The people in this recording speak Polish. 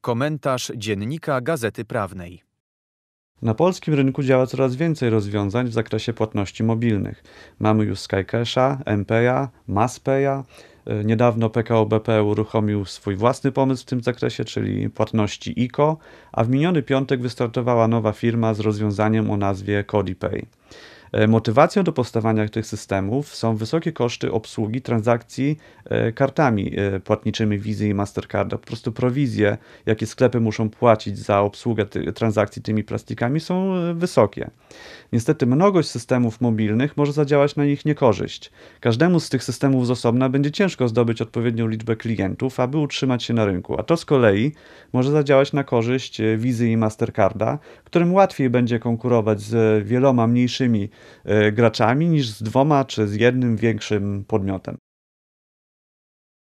Komentarz dziennika Gazety Prawnej. Na polskim rynku działa coraz więcej rozwiązań w zakresie płatności mobilnych. Mamy już Skycasha, MP'a, MassPay'a. E, niedawno PKO BP uruchomił swój własny pomysł w tym zakresie, czyli płatności ICO, a w miniony piątek wystartowała nowa firma z rozwiązaniem o nazwie CodiPay. E, motywacją do powstawania tych systemów są wysokie koszty obsługi transakcji E, kartami e, płatniczymi Visa i Mastercarda. Po prostu prowizje, jakie sklepy muszą płacić za obsługę ty transakcji tymi plastikami są e, wysokie. Niestety mnogość systemów mobilnych może zadziałać na ich niekorzyść. Każdemu z tych systemów z osobna będzie ciężko zdobyć odpowiednią liczbę klientów, aby utrzymać się na rynku, a to z kolei może zadziałać na korzyść Wizy i Mastercarda, którym łatwiej będzie konkurować z wieloma mniejszymi graczami niż z dwoma czy z jednym większym podmiotem.